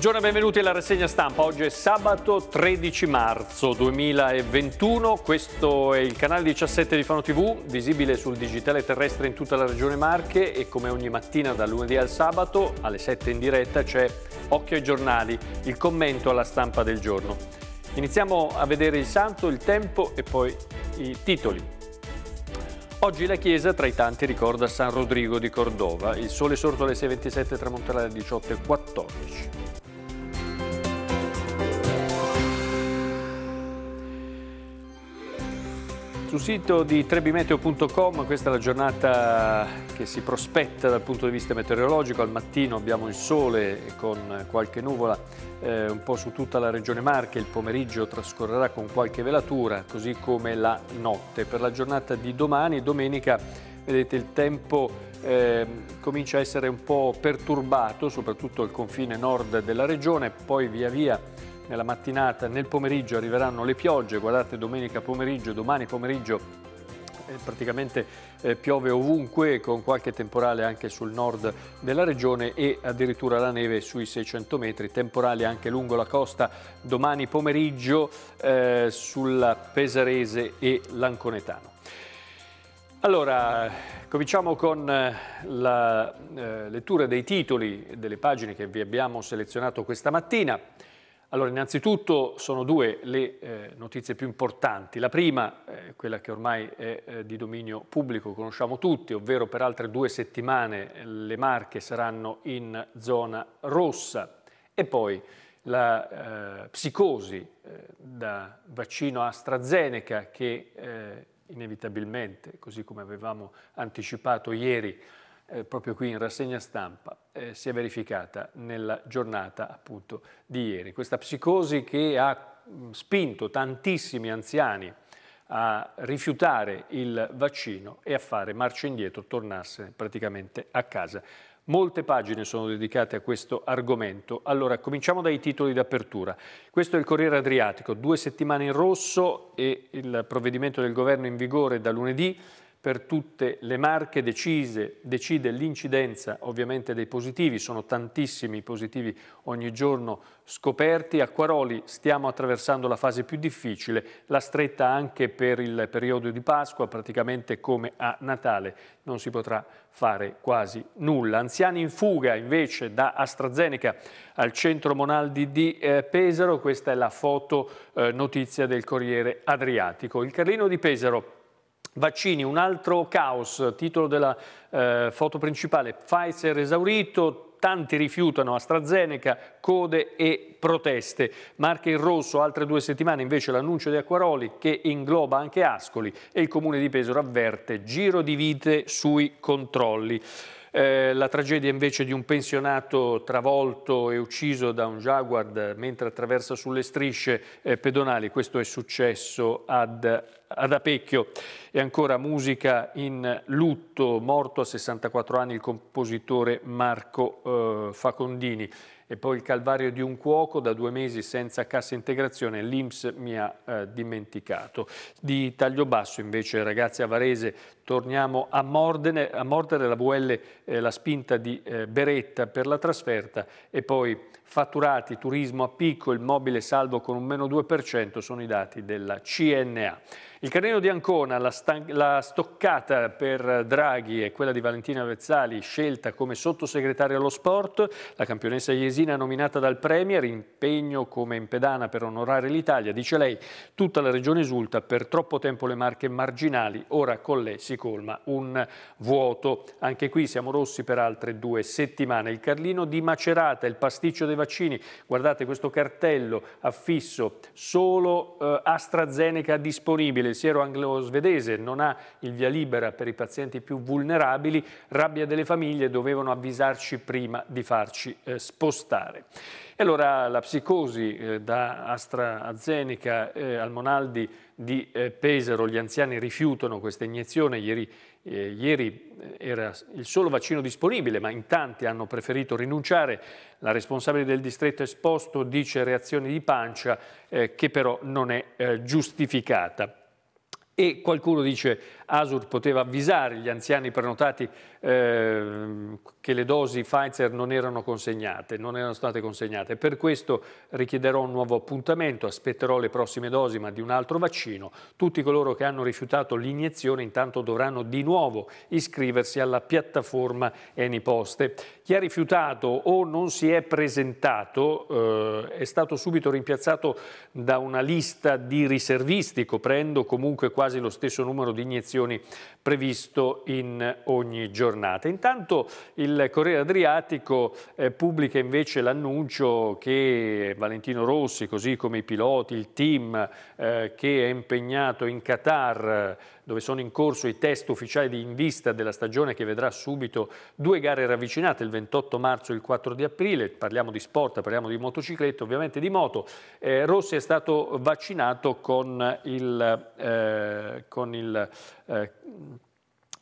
Buongiorno e benvenuti alla rassegna stampa. Oggi è sabato 13 marzo 2021. Questo è il canale 17 di Fano TV, visibile sul digitale terrestre in tutta la regione Marche e come ogni mattina dal lunedì al sabato alle 7 in diretta c'è Occhio ai giornali, il commento alla stampa del giorno. Iniziamo a vedere il santo, il tempo e poi i titoli. Oggi la Chiesa, tra i tanti, ricorda San Rodrigo di Cordova. Il sole sorto alle 6.27 tramonterà alle 18.14. Sul sito di trebimeteo.com questa è la giornata che si prospetta dal punto di vista meteorologico. Al mattino abbiamo il sole con qualche nuvola eh, un po' su tutta la regione Marche. Il pomeriggio trascorrerà con qualche velatura, così come la notte. Per la giornata di domani, domenica, vedete il tempo... Eh, comincia a essere un po' perturbato, soprattutto al confine nord della regione, poi via via nella mattinata, nel pomeriggio arriveranno le piogge, guardate domenica pomeriggio, domani pomeriggio eh, praticamente eh, piove ovunque con qualche temporale anche sul nord della regione e addirittura la neve sui 600 metri, temporali anche lungo la costa domani pomeriggio eh, sulla Pesarese e l'Anconetano. Allora, cominciamo con eh, la eh, lettura dei titoli delle pagine che vi abbiamo selezionato questa mattina. Allora, innanzitutto sono due le eh, notizie più importanti. La prima, eh, quella che ormai è eh, di dominio pubblico, conosciamo tutti, ovvero per altre due settimane eh, le Marche saranno in zona rossa. E poi la eh, psicosi eh, da vaccino AstraZeneca che inevitabilmente, così come avevamo anticipato ieri, eh, proprio qui in rassegna stampa, eh, si è verificata nella giornata appunto di ieri. Questa psicosi che ha mm, spinto tantissimi anziani a rifiutare il vaccino e a fare marcia indietro, tornarsene praticamente a casa. Molte pagine sono dedicate a questo argomento. Allora, cominciamo dai titoli d'apertura. Questo è il Corriere Adriatico, due settimane in rosso e il provvedimento del governo in vigore da lunedì per tutte le marche decise, decide l'incidenza ovviamente dei positivi, sono tantissimi i positivi ogni giorno scoperti, a Quaroli stiamo attraversando la fase più difficile, la stretta anche per il periodo di Pasqua, praticamente come a Natale non si potrà fare quasi nulla. Anziani in fuga invece da AstraZeneca al centro Monaldi di eh, Pesaro, questa è la foto eh, notizia del Corriere Adriatico. Il Carlino di Pesaro Vaccini, un altro caos, titolo della eh, foto principale, Pfizer esaurito, tanti rifiutano AstraZeneca, code e proteste. Marche in rosso, altre due settimane invece l'annuncio di Acquaroli che ingloba anche Ascoli e il comune di Pesaro avverte giro di vite sui controlli. Eh, la tragedia invece di un pensionato travolto e ucciso da un Jaguar mentre attraversa sulle strisce eh, pedonali, questo è successo ad, ad Apecchio. E ancora musica in lutto, morto a 64 anni il compositore Marco eh, Facondini. E poi il calvario di un cuoco da due mesi senza cassa integrazione, l'Inps mi ha eh, dimenticato. Di taglio basso invece ragazzi a Varese torniamo a, mordene, a mordere la VL, eh, la spinta di eh, Beretta per la trasferta e poi fatturati, turismo a picco, il mobile salvo con un meno 2% sono i dati della CNA. Il Carreno di Ancona, la, la, stoccata per Draghi e quella di Valentina Vezzali, scelta come sottosegretario allo sport, la campionessa Iesina nominata dal Premier, impegno come in pedana per onorare l'Italia, dice lei, tutta la regione esulta, per troppo tempo le marche marginali, ora con lei si colma un vuoto. Anche qui siamo rossi per altre due settimane. Il Carlino di Macerata, il pasticcio dei vaccini, guardate questo cartello affisso, solo eh, AstraZeneca disponibile, siero anglo-svedese non ha il via libera per i pazienti più vulnerabili, rabbia delle famiglie dovevano avvisarci prima di farci eh, spostare. E allora la psicosi eh, da AstraZeneca eh, al Monaldi di eh, Pesaro, gli anziani rifiutano questa iniezione, ieri, eh, ieri, eh, era il solo vaccino disponibile ma in tanti hanno preferito rinunciare, la responsabile del distretto esposto dice reazione di pancia eh, che però non è giustificata. E qualcuno dice Asur poteva avvisare gli anziani prenotati eh, che le dosi Pfizer non erano consegnate, non erano state consegnate. Per questo richiederò un nuovo appuntamento, aspetterò le prossime dosi ma di un altro vaccino. Tutti coloro che hanno rifiutato l'iniezione intanto dovranno di nuovo iscriversi alla piattaforma Eniposte. Chi ha rifiutato o non si è presentato eh, è stato subito rimpiazzato da una lista di riservisti, coprendo comunque quasi lo stesso numero di iniezioni trasmissioni previsto in ogni giornata. Intanto il Corriere Adriatico eh, pubblica invece l'annuncio che Valentino Rossi, così come i piloti, il team eh, che è impegnato in Qatar dove sono in corso i test ufficiali di vista della stagione che vedrà subito due gare ravvicinate, il 28 marzo e il 4 di aprile, parliamo di sport, parliamo di motociclette, ovviamente di moto. Eh, Rossi è stato vaccinato con il, eh, con il eh,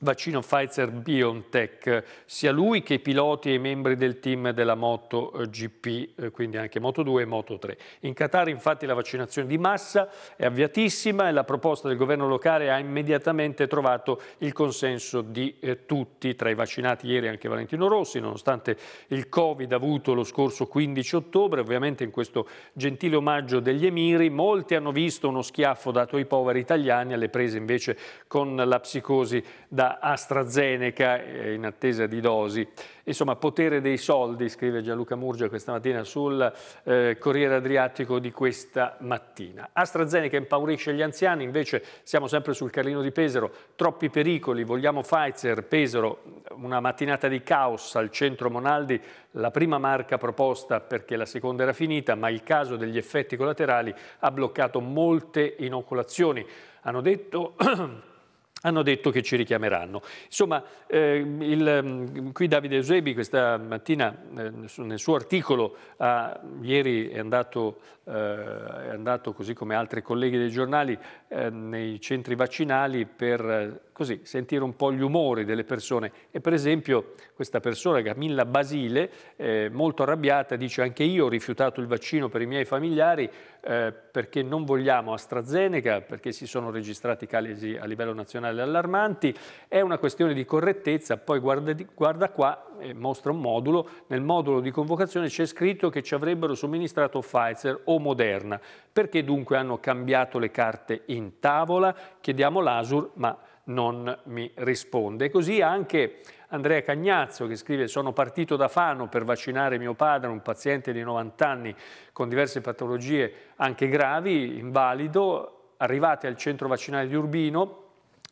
vaccino Pfizer-BioNTech, sia lui che i piloti e i membri del team della Moto eh, GP, eh, quindi anche Moto2 e Moto3. In Qatar infatti la vaccinazione di massa è avviatissima e la proposta del governo locale ha immediatamente trovato il consenso di eh, tutti, tra i vaccinati ieri anche Valentino Rossi, nonostante il Covid avuto lo scorso 15 ottobre, ovviamente in questo gentile omaggio degli Emiri, molti hanno visto uno schiaffo dato ai poveri italiani alle prese invece con la psicosi da da AstraZeneca eh, in attesa di dosi. Insomma, potere dei soldi, scrive Gianluca Murgia questa mattina sul eh, Corriere Adriatico di questa mattina. AstraZeneca impaurisce gli anziani, invece siamo sempre sul Carlino di Pesaro, troppi pericoli, vogliamo Pfizer, Pesaro, una mattinata di caos al centro Monaldi, la prima marca proposta perché la seconda era finita, ma il caso degli effetti collaterali ha bloccato molte inoculazioni. Hanno detto hanno detto che ci richiameranno. Insomma, eh, il, mm, qui Davide Eusebi questa mattina eh, nel suo articolo, ah, ieri è andato, eh, è andato, così come altri colleghi dei giornali, eh, nei centri vaccinali per eh, così, sentire un po' gli umori delle persone. E per esempio questa persona, Camilla Basile, eh, molto arrabbiata, dice anche io ho rifiutato il vaccino per i miei familiari, eh, perché non vogliamo AstraZeneca, perché si sono registrati casi a livello nazionale allarmanti, è una questione di correttezza, poi guarda, guarda qua, eh, mostra un modulo, nel modulo di convocazione c'è scritto che ci avrebbero somministrato Pfizer o Moderna, perché dunque hanno cambiato le carte in tavola? Chiediamo l'ASUR, ma non mi risponde. Così anche Andrea Cagnazzo che scrive sono partito da Fano per vaccinare mio padre, un paziente di 90 anni con diverse patologie anche gravi, invalido, arrivati al centro vaccinale di Urbino,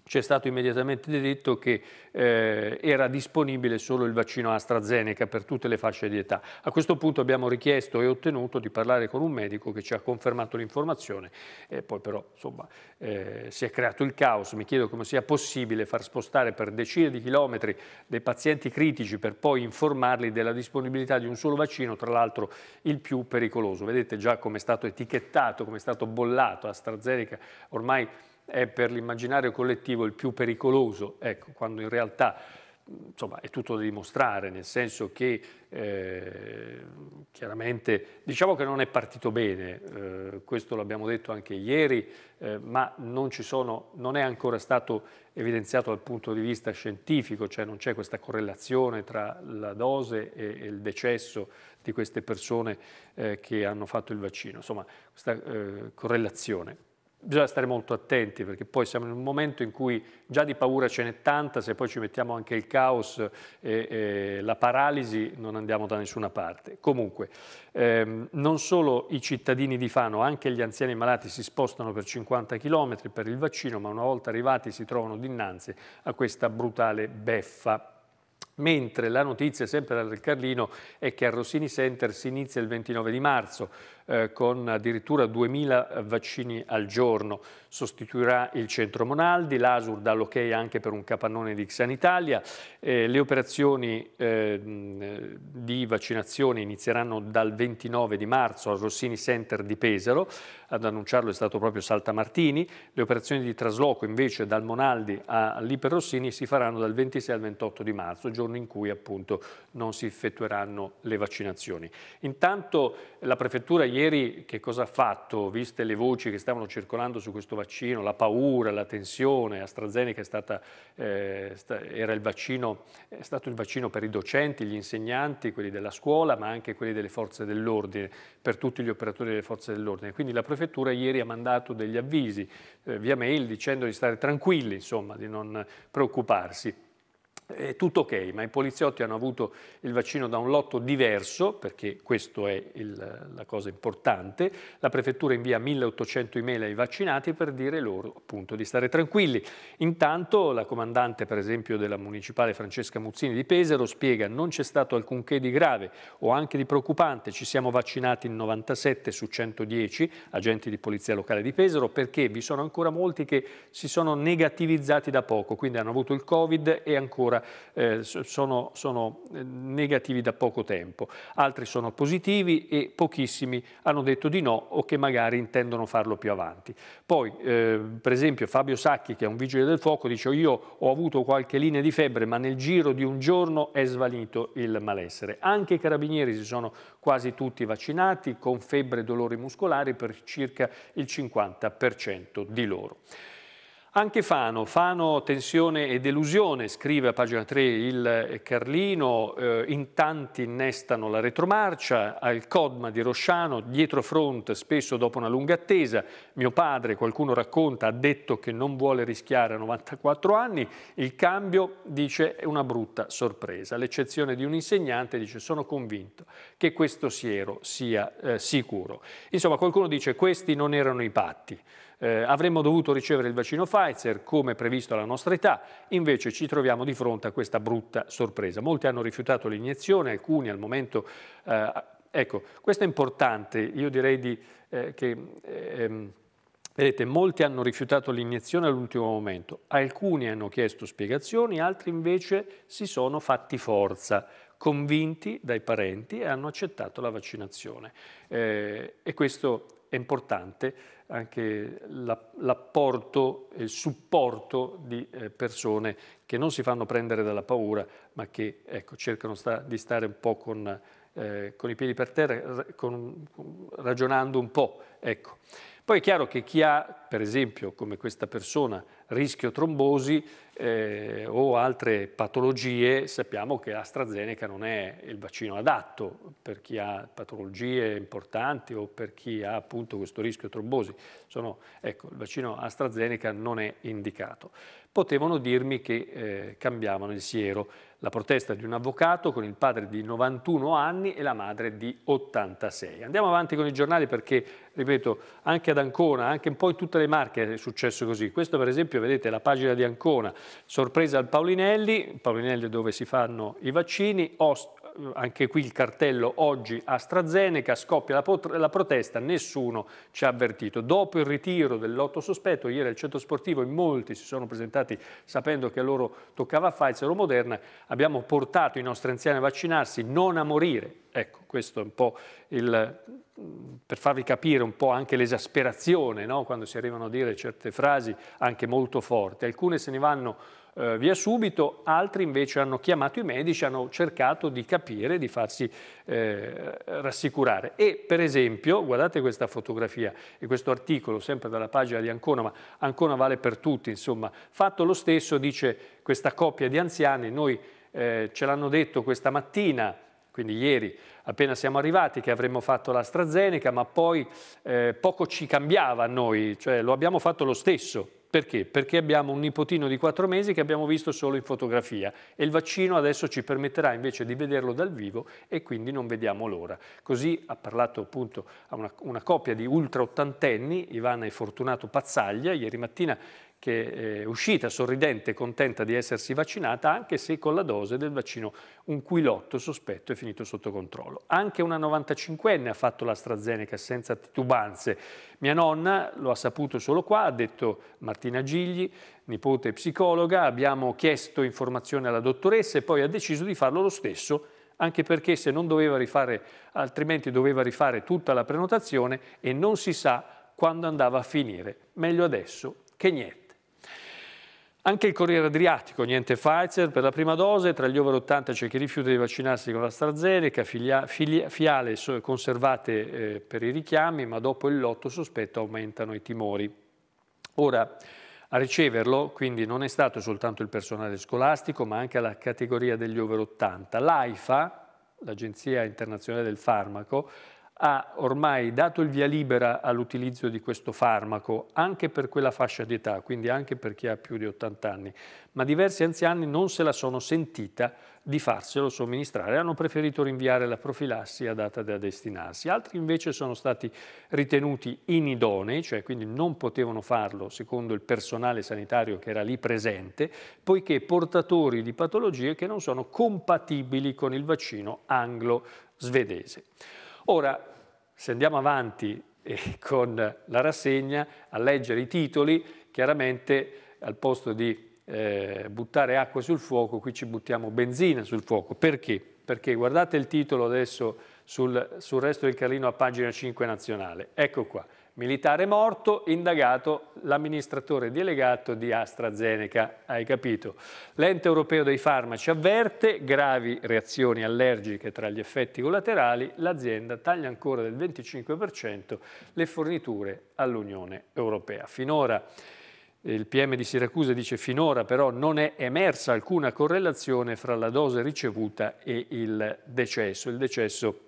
ci è stato immediatamente detto che eh, era disponibile solo il vaccino AstraZeneca per tutte le fasce di età. A questo punto abbiamo richiesto e ottenuto di parlare con un medico che ci ha confermato l'informazione e poi però insomma, eh, si è creato il caos. Mi chiedo come sia possibile far spostare per decine di chilometri dei pazienti critici per poi informarli della disponibilità di un solo vaccino, tra l'altro il più pericoloso. Vedete già come è stato etichettato, come è stato bollato AstraZeneca ormai è per l'immaginario collettivo il più pericoloso, ecco, quando in realtà insomma, è tutto da dimostrare, nel senso che eh, chiaramente diciamo che non è partito bene, eh, questo l'abbiamo detto anche ieri, eh, ma non, sono, non, è ancora stato evidenziato dal punto di vista scientifico, cioè non c'è questa correlazione tra la dose e, e il decesso di queste persone eh, che hanno fatto il vaccino, insomma questa eh, correlazione bisogna stare molto attenti perché poi siamo in un momento in cui già di paura ce n'è tanta, se poi ci mettiamo anche il caos e, e la paralisi non andiamo da nessuna parte. Comunque, ehm, non solo i cittadini di Fano, anche gli anziani malati si spostano per 50 km per il vaccino, ma una volta arrivati si trovano dinanzi a questa brutale beffa. Mentre la notizia, sempre dal Carlino, è che a Rossini Center si inizia il 29 di marzo eh, con addirittura 2.000 vaccini al giorno. Sostituirà il centro Monaldi, l'ASUR dà l'ok okay anche per un capannone di Xanitalia. Eh, le operazioni eh, di vaccinazione inizieranno dal 29 di marzo al Rossini Center di Pesaro, ad annunciarlo è stato proprio Saltamartini. Le operazioni di trasloco invece dal Monaldi all'Iper Rossini si faranno dal 26 al 28 di marzo, giorno in cui appunto non si effettueranno le vaccinazioni. Intanto la prefettura ieri che cosa ha fatto, viste le voci che stavano circolando su questo vaccino, la paura, la tensione, AstraZeneca è, stata, eh, sta, il vaccino, è stato il vaccino per i docenti, gli insegnanti, quelli della scuola, ma anche quelli delle forze dell'ordine, per tutti gli operatori delle forze dell'ordine. Quindi la prefettura ieri ha mandato degli avvisi eh, via mail dicendo di stare tranquilli, insomma, di non preoccuparsi è tutto ok, ma i poliziotti hanno avuto il vaccino da un lotto diverso, perché questa è il, la cosa importante, la prefettura invia 1800 email ai vaccinati per dire loro appunto di stare tranquilli. Intanto la comandante per esempio della municipale Francesca Muzzini di Pesaro spiega non c'è stato alcunché di grave o anche di preoccupante, ci siamo vaccinati in 97 su 110 agenti di polizia locale di Pesaro perché vi sono ancora molti che si sono negativizzati da poco, quindi hanno avuto il covid e ancora ancora eh, sono, sono eh, negativi da poco tempo, altri sono positivi e pochissimi hanno detto di no o che magari intendono farlo più avanti. Poi, eh, per esempio, Fabio Sacchi, che è un vigile del fuoco, dice io ho avuto qualche linea di febbre, ma nel giro di un giorno è svanito il malessere. Anche i carabinieri si sono quasi tutti vaccinati, con febbre e dolori muscolari per circa il 50% di loro. Anche Fano, Fano tensione e delusione, scrive a pagina 3 il Carlino, eh, in tanti innestano la retromarcia, al Codma di Rosciano, dietro front spesso dopo una lunga attesa, mio padre, qualcuno racconta, ha detto che non vuole rischiare a 94 anni, il cambio, dice, è una brutta sorpresa. L'eccezione di un insegnante, dice, sono convinto che questo siero sia eh, sicuro. Insomma, qualcuno dice, questi non erano i patti. Eh, avremmo dovuto ricevere il vaccino Pfizer come previsto alla nostra età, invece ci troviamo di fronte a questa brutta sorpresa. Molti hanno rifiutato l'iniezione, alcuni al momento... Eh, ecco, questo è importante, io direi di, eh, che... Ehm, Vedete, molti hanno rifiutato l'iniezione all'ultimo momento, alcuni hanno chiesto spiegazioni, altri invece si sono fatti forza convinti dai parenti e hanno accettato la vaccinazione. Eh, e questo è importante anche l'apporto e il supporto di eh, persone che non si fanno prendere dalla paura, ma che ecco, cercano sta, di stare un po' con, eh, con i piedi per terra, con, con, ragionando un po'. Ecco. Poi è chiaro che chi ha per esempio come questa persona, rischio trombosi eh, o altre patologie, sappiamo che AstraZeneca non è il vaccino adatto per chi ha patologie importanti o per chi ha appunto questo rischio trombosi. Sono, ecco, il vaccino AstraZeneca non è indicato. Potevano dirmi che eh, cambiavano il siero. La protesta di un avvocato con il padre di 91 anni e la madre di 86. Andiamo avanti con i giornali perché, ripeto, anche ad Ancona, anche un po' in tutte le delle Marche è successo così. Questo per esempio, vedete, la pagina di Ancona, sorpresa al Paulinelli, Paulinelli dove si fanno i vaccini, Ost anche qui il cartello oggi AstraZeneca, scoppia la, la, protesta, nessuno ci ha avvertito. Dopo il ritiro dell'otto sospetto, ieri al centro sportivo in molti si sono presentati sapendo che a loro toccava Pfizer o Moderna, abbiamo portato i nostri anziani a vaccinarsi, non a morire. Ecco, questo è un po' il, per farvi capire un po' anche l'esasperazione no? quando si arrivano a dire certe frasi anche molto forti. Alcune se ne vanno eh, via subito, altri invece hanno chiamato i medici, hanno cercato di capire, di farsi eh, rassicurare. E per esempio, guardate questa fotografia e questo articolo, sempre dalla pagina di Ancona, ma Ancona vale per tutti, insomma, fatto lo stesso, dice questa coppia di anziani, noi eh, ce l'hanno detto questa mattina, quindi ieri appena siamo arrivati che avremmo fatto l'AstraZeneca, ma poi eh, poco ci cambiava a noi, cioè lo abbiamo fatto lo stesso. Perché? Perché abbiamo un nipotino di 4 mesi che abbiamo visto solo in fotografia e il vaccino adesso ci permetterà invece di vederlo dal vivo e quindi non vediamo l'ora. Così ha parlato appunto a una, una coppia di ultra ottantenni, Ivana e Fortunato Pazzaglia, ieri mattina che è eh, uscita sorridente e contenta di essersi vaccinata, anche se con la dose del vaccino un cui lotto sospetto è finito sotto controllo. Anche una 95enne ha fatto l'AstraZeneca senza titubanze. Mia nonna lo ha saputo solo qua, ha detto Martina Gigli, nipote psicologa, abbiamo chiesto informazioni alla dottoressa e poi ha deciso di farlo lo stesso anche perché se non doveva rifare, altrimenti doveva rifare tutta la prenotazione e non si sa quando andava a finire. Meglio adesso che niente. Anche il Corriere Adriatico, niente Pfizer per la prima dose, tra gli over 80 c'è chi rifiuta di vaccinarsi con l'AstraZeneca, fiale conservate eh, per i richiami, ma dopo il lotto sospetto aumentano i timori. Ora, a riceverlo quindi non è stato soltanto il personale scolastico, ma anche la categoria degli over 80. L'AIFA, l'Agenzia Internazionale del Farmaco, ha ormai dato il via libera all'utilizzo di questo farmaco anche per quella fascia di età, quindi anche per chi ha più di 80 anni, ma diversi anziani non se la sono sentita di farselo somministrare, hanno preferito rinviare la profilassi a data da destinarsi. Altri invece sono stati ritenuti inidonei, cioè quindi non potevano farlo secondo il personale sanitario che era lì presente, poiché portatori di patologie che non sono compatibili con il vaccino anglo-svedese. Ora, se andiamo avanti eh, con la rassegna, a leggere i titoli, chiaramente al posto di eh, buttare acqua sul fuoco, qui ci buttiamo benzina sul fuoco. Perché? Perché guardate il titolo adesso sul, sul resto del Carlino a pagina 5 nazionale. Ecco qua, Militare morto, indagato l'amministratore delegato di AstraZeneca. Hai capito? L'ente europeo dei farmaci avverte gravi reazioni allergiche tra gli effetti collaterali. L'azienda taglia ancora del 25% le forniture all'Unione europea. Finora il PM di Siracusa dice finora però non è emersa alcuna correlazione fra la dose ricevuta e il decesso. Il decesso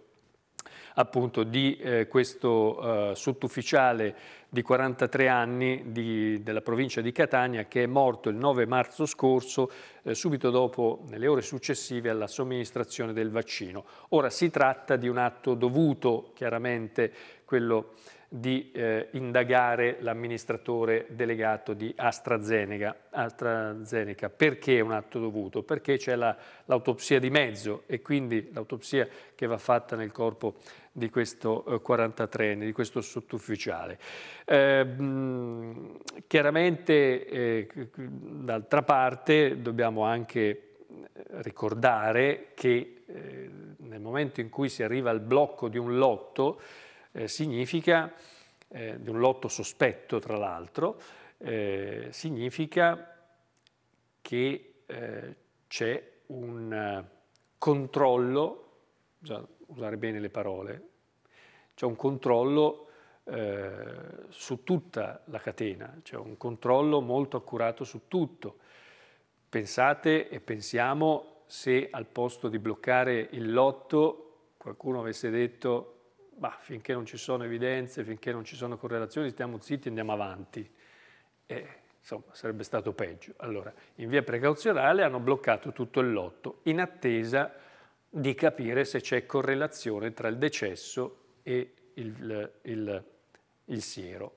appunto di eh, questo eh, sottufficiale di 43 anni di, della provincia di Catania che è morto il 9 marzo scorso eh, subito dopo, nelle ore successive, alla somministrazione del vaccino. Ora si tratta di un atto dovuto, chiaramente, quello di eh, indagare l'amministratore delegato di AstraZeneca. AstraZeneca. Perché è un atto dovuto? Perché c'è l'autopsia la, di mezzo e quindi l'autopsia che va fatta nel corpo di questo 43enne, eh, di questo sottufficiale. Eh, chiaramente, eh, d'altra parte, dobbiamo anche ricordare che nel momento in cui si arriva al blocco di un lotto, significa, di un lotto sospetto tra l'altro, significa che c'è un controllo, usare bene le parole, c'è un controllo eh, su tutta la catena, c'è un controllo molto accurato su tutto. Pensate e pensiamo se al posto di bloccare il lotto qualcuno avesse detto bah, finché non ci sono evidenze, finché non ci sono correlazioni, stiamo zitti e andiamo avanti. Eh, insomma, sarebbe stato peggio. Allora, in via precauzionale hanno bloccato tutto il lotto in attesa di capire se c'è correlazione tra il decesso e il, il, il siero.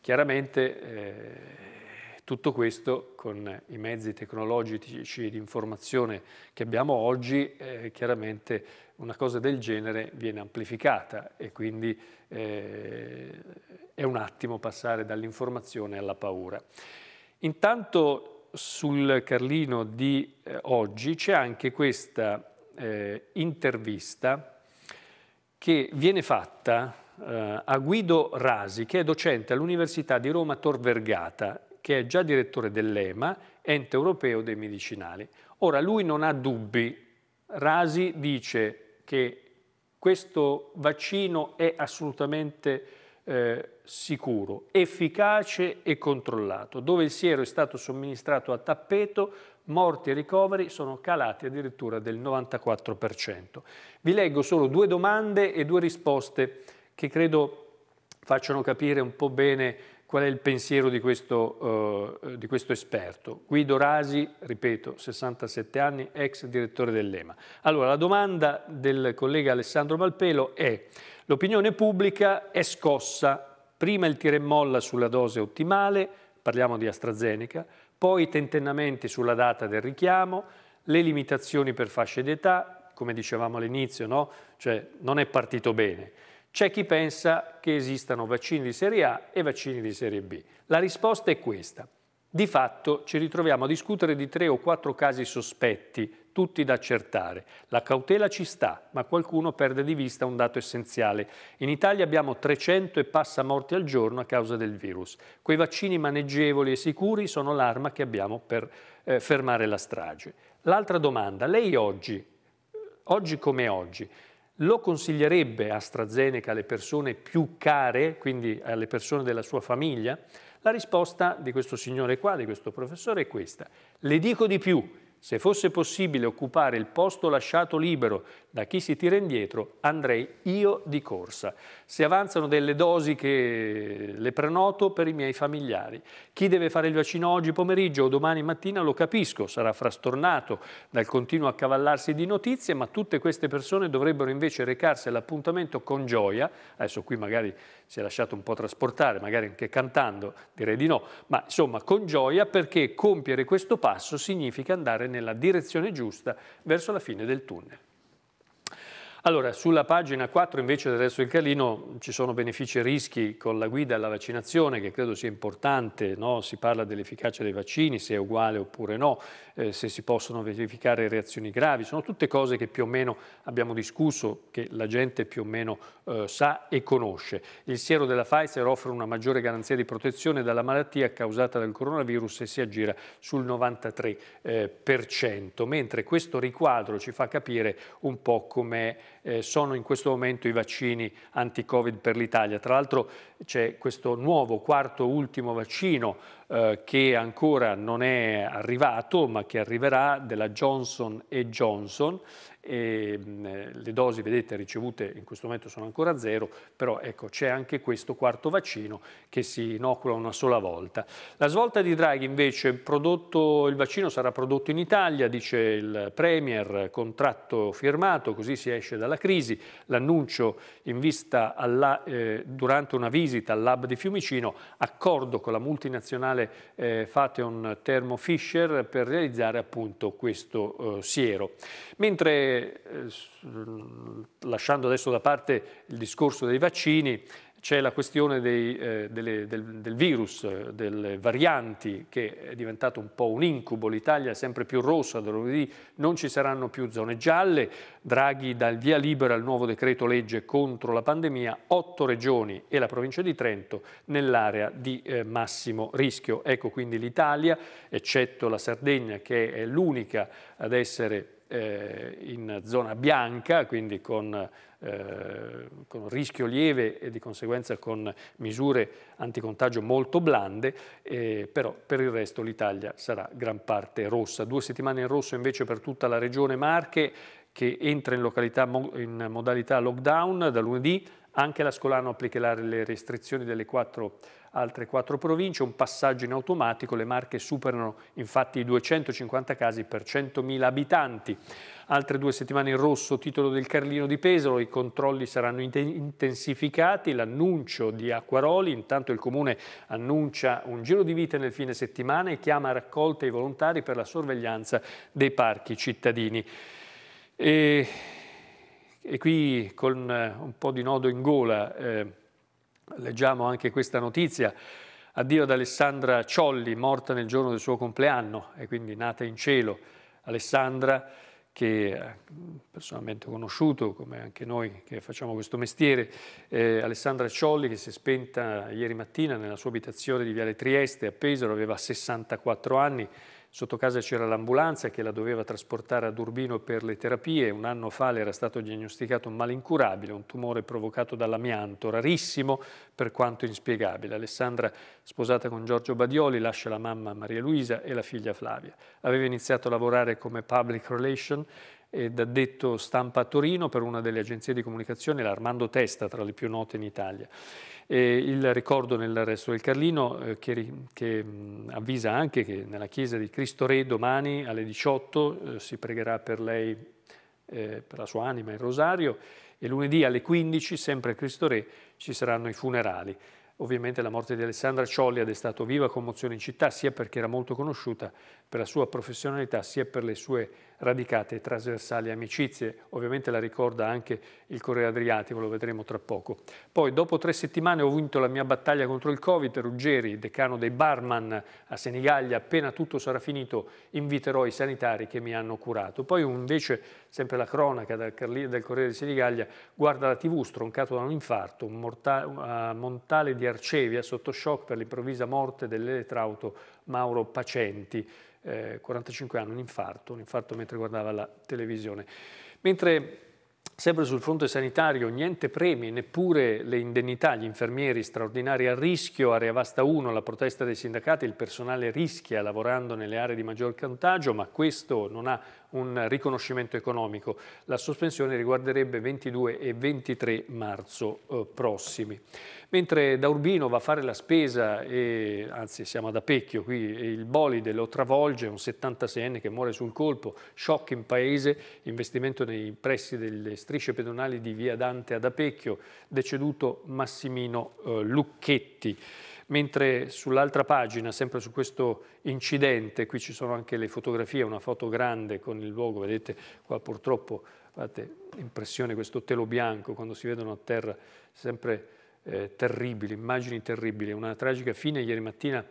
Chiaramente eh, tutto questo con i mezzi tecnologici di informazione che abbiamo oggi, eh, chiaramente una cosa del genere viene amplificata e quindi eh, è un attimo passare dall'informazione alla paura. Intanto sul Carlino di eh, oggi c'è anche questa eh, intervista che viene fatta eh, a Guido Rasi, che è docente all'Università di Roma Tor Vergata, che è già direttore dell'EMA, ente europeo dei medicinali. Ora, lui non ha dubbi. Rasi dice che questo vaccino è assolutamente eh, sicuro, efficace e controllato, dove il siero è stato somministrato a tappeto morti e ricoveri sono calati addirittura del 94%. Vi leggo solo due domande e due risposte che credo facciano capire un po' bene qual è il pensiero di questo, uh, di questo esperto. Guido Rasi, ripeto, 67 anni, ex direttore dell'EMA. Allora, la domanda del collega Alessandro Malpelo è l'opinione pubblica è scossa, prima il tiremolla sulla dose ottimale, parliamo di AstraZeneca, poi i tentennamenti sulla data del richiamo, le limitazioni per fasce d'età, come dicevamo all'inizio, no? cioè, non è partito bene. C'è chi pensa che esistano vaccini di serie A e vaccini di serie B. La risposta è questa. Di fatto ci ritroviamo a discutere di tre o quattro casi sospetti tutti da accertare. La cautela ci sta, ma qualcuno perde di vista un dato essenziale. In Italia abbiamo 300 e passa morti al giorno a causa del virus. Quei vaccini maneggevoli e sicuri sono l'arma che abbiamo per eh, fermare la strage. L'altra domanda, lei oggi, oggi come oggi, lo consiglierebbe AstraZeneca alle persone più care, quindi alle persone della sua famiglia? La risposta di questo signore qua, di questo professore, è questa. Le dico di più, se fosse possibile occupare il posto lasciato libero da chi si tira indietro, andrei io di corsa. Se avanzano delle dosi che le prenoto per i miei familiari. Chi deve fare il vaccino oggi pomeriggio o domani mattina lo capisco, sarà frastornato dal continuo accavallarsi di notizie, ma tutte queste persone dovrebbero invece recarsi all'appuntamento con gioia. Adesso qui magari si è lasciato un po' trasportare, magari anche cantando, direi di no, ma insomma con gioia perché compiere questo passo significa andare nella direzione giusta verso la fine del tunnel. Allora, sulla pagina 4 invece del resto del Carlino ci sono benefici e rischi con la guida alla vaccinazione che credo sia importante, no? si parla dell'efficacia dei vaccini, se è uguale oppure no, eh, se si possono verificare reazioni gravi, sono tutte cose che più o meno abbiamo discusso, che la gente più o meno eh, sa e conosce. Il siero della Pfizer offre una maggiore garanzia di protezione dalla malattia causata dal coronavirus e si aggira sul 93%, eh, mentre questo riquadro ci fa capire un po' come eh, sono in questo momento i vaccini anti-Covid per l'Italia. Tra l'altro c'è questo nuovo quarto ultimo vaccino eh, che ancora non è arrivato ma che arriverà della Johnson Johnson e ehm, le dosi vedete ricevute in questo momento sono ancora zero, però ecco c'è anche questo quarto vaccino che si inocula una sola volta. La svolta di Draghi invece, prodotto, il vaccino sarà prodotto in Italia, dice il Premier, contratto firmato, così si esce dalla crisi, l'annuncio in vista alla, eh, durante una visita al lab di Fiumicino, accordo con la multinazionale eh, Fateon Thermo Fisher per realizzare appunto questo eh, siero. Mentre eh, lasciando adesso da parte il discorso dei vaccini, c'è la questione dei, eh, delle, del, del, virus, delle varianti, che è diventato un po' un incubo. L'Italia è sempre più rossa, da lunedì non ci saranno più zone gialle. Draghi dà il via libera al nuovo decreto legge contro la pandemia, otto regioni e la provincia di Trento nell'area di eh, massimo rischio. Ecco quindi l'Italia, eccetto la Sardegna, che è l'unica ad essere eh, in zona bianca, quindi con, eh, con, rischio lieve e di conseguenza con misure anticontagio molto blande, eh, però per il resto l'Italia sarà gran parte rossa. Due settimane in rosso invece per tutta la regione Marche che entra in, località, in modalità lockdown da lunedì, anche la Scolano applicherà le restrizioni delle quattro altre quattro province, un passaggio in automatico, le Marche superano infatti i 250 casi per 100.000 abitanti. Altre due settimane in rosso, titolo del Carlino di Pesaro, i controlli saranno intensificati, l'annuncio di Acquaroli, intanto il Comune annuncia un giro di vite nel fine settimana e chiama a raccolta i volontari per la sorveglianza dei parchi cittadini. E, e qui con un po' di nodo in gola... Eh, Leggiamo anche questa notizia. Addio ad Alessandra Ciolli, morta nel giorno del suo compleanno e quindi nata in cielo. Alessandra, che eh, personalmente ho conosciuto, come anche noi che facciamo questo mestiere, eh, Alessandra Ciolli che si è spenta ieri mattina nella sua abitazione di Viale Trieste a Pesaro, aveva 64 anni, Sotto casa c'era l'ambulanza che la doveva trasportare ad Urbino per le terapie. Un anno fa le era stato diagnosticato un male incurabile, un tumore provocato dall'amianto, rarissimo per quanto inspiegabile. Alessandra, sposata con Giorgio Badioli, lascia la mamma Maria Luisa e la figlia Flavia. Aveva iniziato a lavorare come public relation ed addetto stampa a Torino per una delle agenzie di comunicazione, l'Armando Testa, tra le più note in Italia. E il ricordo nel resto del Carlino eh, che, che mh, mm, avvisa anche che nella chiesa di Cristo Re domani alle 18 eh, si pregherà per lei, eh, per la sua anima, il rosario e lunedì alle 15, sempre a Cristo Re, ci saranno i funerali. Ovviamente la morte di Alessandra Ciolli ha destato viva commozione in città, sia perché era molto conosciuta per la sua professionalità, sia per le sue radicate trasversali amicizie, ovviamente la ricorda anche il Corriere Adriatico, lo vedremo tra poco. Poi dopo tre settimane ho vinto la mia battaglia contro il Covid, Ruggeri, decano dei barman a Senigallia, appena tutto sarà finito inviterò i sanitari che mi hanno curato. Poi invece, sempre la cronaca del, Corriere di Senigallia, guarda la tv stroncato da un infarto, un morta- montale di Arcevia sotto shock per l'improvvisa morte dell'elettrauto Mauro Pacenti eh, 45 anni, un infarto, un infarto mentre guardava la televisione. Mentre Sempre sul fronte sanitario, niente premi, neppure le indennità agli infermieri straordinari a rischio, area vasta 1, la protesta dei sindacati, il personale rischia lavorando nelle aree di maggior contagio, ma questo non ha un riconoscimento economico. La sospensione riguarderebbe 22 e 23 marzo eh, prossimi. Mentre da Urbino va a fare la spesa, e, anzi siamo ad Apecchio qui, il bolide lo travolge, un 76enne che muore sul colpo, shock in paese, investimento nei pressi delle strisce pedonali di via Dante ad Apecchio, deceduto Massimino eh, Lucchetti. Mentre sull'altra pagina, sempre su questo incidente, qui ci sono anche le fotografie, una foto grande con il luogo, vedete qua purtroppo, fate impressione questo telo bianco quando si vedono a terra, sempre eh, terribili, immagini terribili, una tragica fine ieri mattina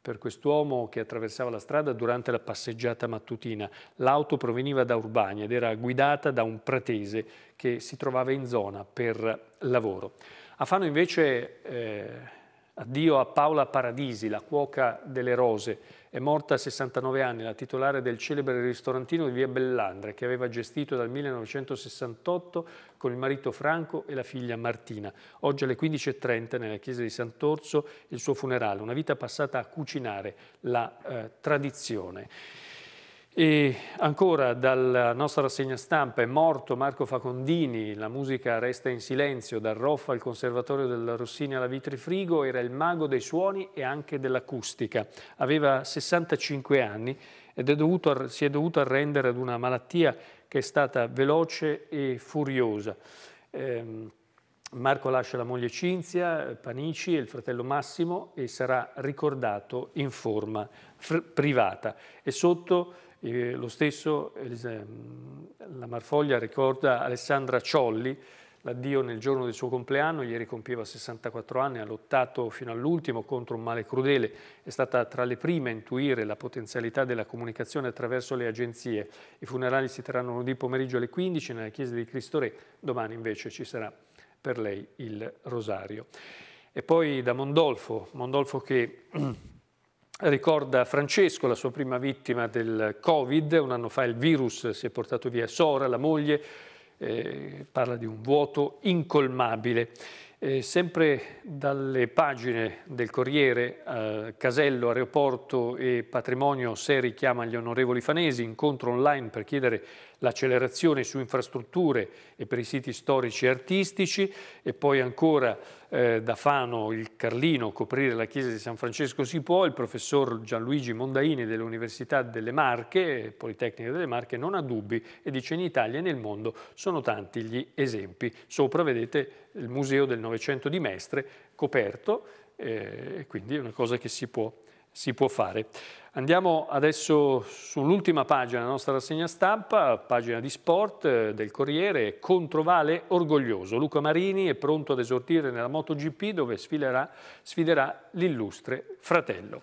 per quest'uomo che attraversava la strada durante la passeggiata mattutina. L'auto proveniva da Urbania ed era guidata da un pratese che si trovava in zona per lavoro. A Fano invece eh, Addio a Paola Paradisi, la cuoca delle rose. È morta a 69 anni, la titolare del celebre ristorantino di via Bellandre, che aveva gestito dal 1968 con il marito Franco e la figlia Martina. Oggi alle 15.30 nella chiesa di Sant'Orso il suo funerale, una vita passata a cucinare la eh, tradizione. E ancora dalla nostra rassegna stampa è morto Marco Facondini, la musica resta in silenzio, dal Roffa al Conservatorio del Rossini alla Vitrifrigo, era il mago dei suoni e anche dell'acustica. Aveva 65 anni ed è dovuto, si è dovuto arrendere ad una malattia che è stata veloce e furiosa. Ehm, Marco lascia la moglie Cinzia, Panici e il fratello Massimo e sarà ricordato in forma privata. E sotto eh, lo stesso la Marfoglia ricorda Alessandra Ciolli, l'addio nel giorno del suo compleanno, ieri compieva 64 anni, ha lottato fino all'ultimo contro un male crudele, è stata tra le prime a intuire la potenzialità della comunicazione attraverso le agenzie. I funerali si terranno lunedì pomeriggio alle 15 nella chiesa di Cristo Re, domani invece ci sarà per lei il rosario. E poi da Mondolfo, Mondolfo che Ricorda Francesco, la sua prima vittima del Covid, un anno fa il virus si è portato via Sora, la moglie, eh, parla di un vuoto incolmabile. Eh, sempre dalle pagine del Corriere, eh, Casello, Aeroporto e Patrimonio, se richiama gli onorevoli fanesi, incontro online per chiedere l'accelerazione su infrastrutture e per i siti storici e artistici e poi ancora eh, da Fano il Carlino coprire la chiesa di San Francesco si può, il professor Gianluigi Mondaini dell'Università delle Marche, Politecnica delle Marche, non ha dubbi e dice in Italia e nel mondo sono tanti gli esempi. Sopra vedete il Museo del Novecento di Mestre coperto, eh, quindi è una cosa che si può si può fare. Andiamo adesso sull'ultima pagina della nostra rassegna stampa, pagina di sport eh, del Corriere, Controvale orgoglioso. Luca Marini è pronto ad esortire nella MotoGP dove sfiderà, sfiderà l'illustre fratello.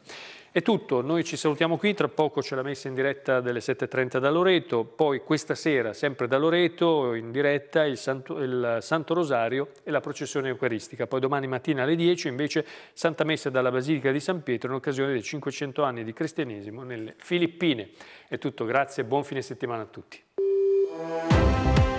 È tutto, noi ci salutiamo qui, tra poco c'è la messa in diretta delle 7.30 da Loreto, poi questa sera, sempre da Loreto, in diretta il Santo, il Santo Rosario e la processione eucaristica, poi domani mattina alle 10 invece Santa Messa dalla Basilica di San Pietro in occasione dei 500 anni di cristianesimo nelle Filippine. È tutto, grazie e buon fine settimana a tutti.